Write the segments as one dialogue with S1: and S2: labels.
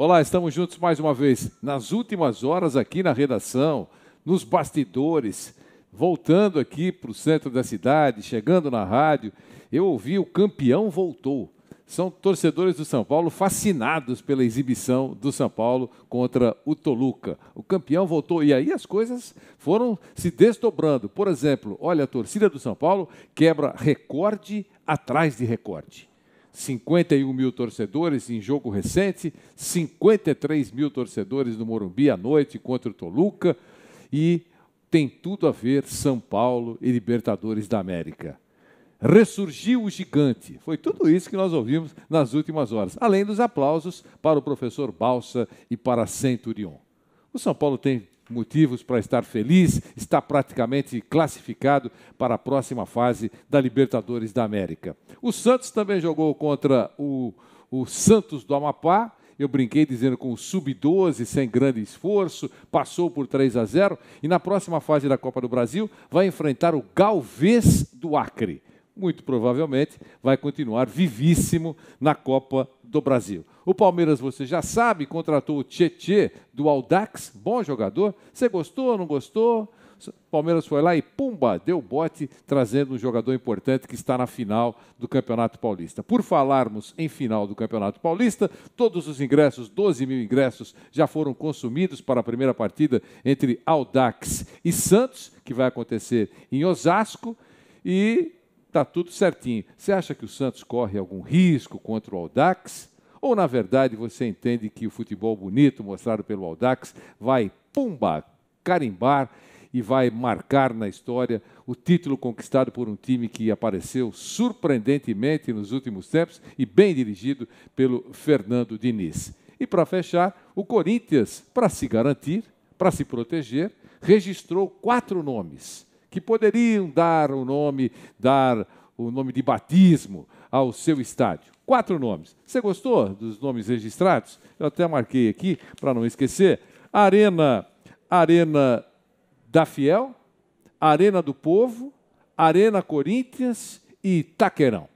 S1: Olá, estamos juntos mais uma vez. Nas últimas horas aqui na redação, nos bastidores, voltando aqui para o centro da cidade, chegando na rádio, eu ouvi o campeão voltou. São torcedores do São Paulo fascinados pela exibição do São Paulo contra o Toluca. O campeão voltou e aí as coisas foram se desdobrando. Por exemplo, olha, a torcida do São Paulo quebra recorde atrás de recorde. 51 mil torcedores em jogo recente, 53 mil torcedores no Morumbi à noite contra o Toluca e tem tudo a ver São Paulo e Libertadores da América. Ressurgiu o gigante. Foi tudo isso que nós ouvimos nas últimas horas, além dos aplausos para o professor Balsa e para Centurion. O São Paulo tem motivos para estar feliz, está praticamente classificado para a próxima fase da Libertadores da América. O Santos também jogou contra o, o Santos do Amapá. Eu brinquei dizendo com o sub-12, sem grande esforço, passou por 3 a 0 e na próxima fase da Copa do Brasil vai enfrentar o Galvez do Acre. Muito provavelmente vai continuar vivíssimo na Copa do Brasil. O Palmeiras, você já sabe, contratou o Tietê do Aldax, bom jogador. Você gostou, não gostou? Palmeiras foi lá e pumba, deu bote, trazendo um jogador importante que está na final do Campeonato Paulista. Por falarmos em final do Campeonato Paulista, todos os ingressos, 12 mil ingressos, já foram consumidos para a primeira partida entre Aldax e Santos, que vai acontecer em Osasco. E está tudo certinho. Você acha que o Santos corre algum risco contra o Aldax? Ou, na verdade, você entende que o futebol bonito mostrado pelo Audax vai, pumba, carimbar e vai marcar na história o título conquistado por um time que apareceu surpreendentemente nos últimos tempos e bem dirigido pelo Fernando Diniz. E para fechar, o Corinthians, para se garantir, para se proteger, registrou quatro nomes que poderiam dar o nome, dar o nome de batismo ao seu estádio. Quatro nomes. Você gostou dos nomes registrados? Eu até marquei aqui para não esquecer. Arena, Arena da Fiel, Arena do Povo, Arena Corinthians e Taquerão.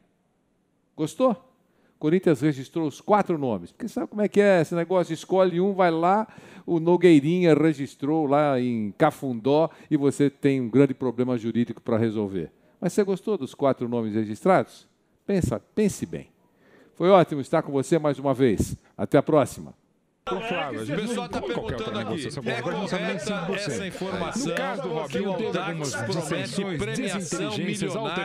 S1: Gostou? Corinthians registrou os quatro nomes. Porque sabe como é que é esse negócio? Escolhe um, vai lá, o Nogueirinha registrou lá em Cafundó e você tem um grande problema jurídico para resolver. Mas você gostou dos quatro nomes registrados? Pensa, pense bem. Foi ótimo estar com você mais uma vez. Até a próxima. o então, pessoal está perguntando aqui, é correta essa informação no caso do Robinho, que o Aldax promete premiação milionária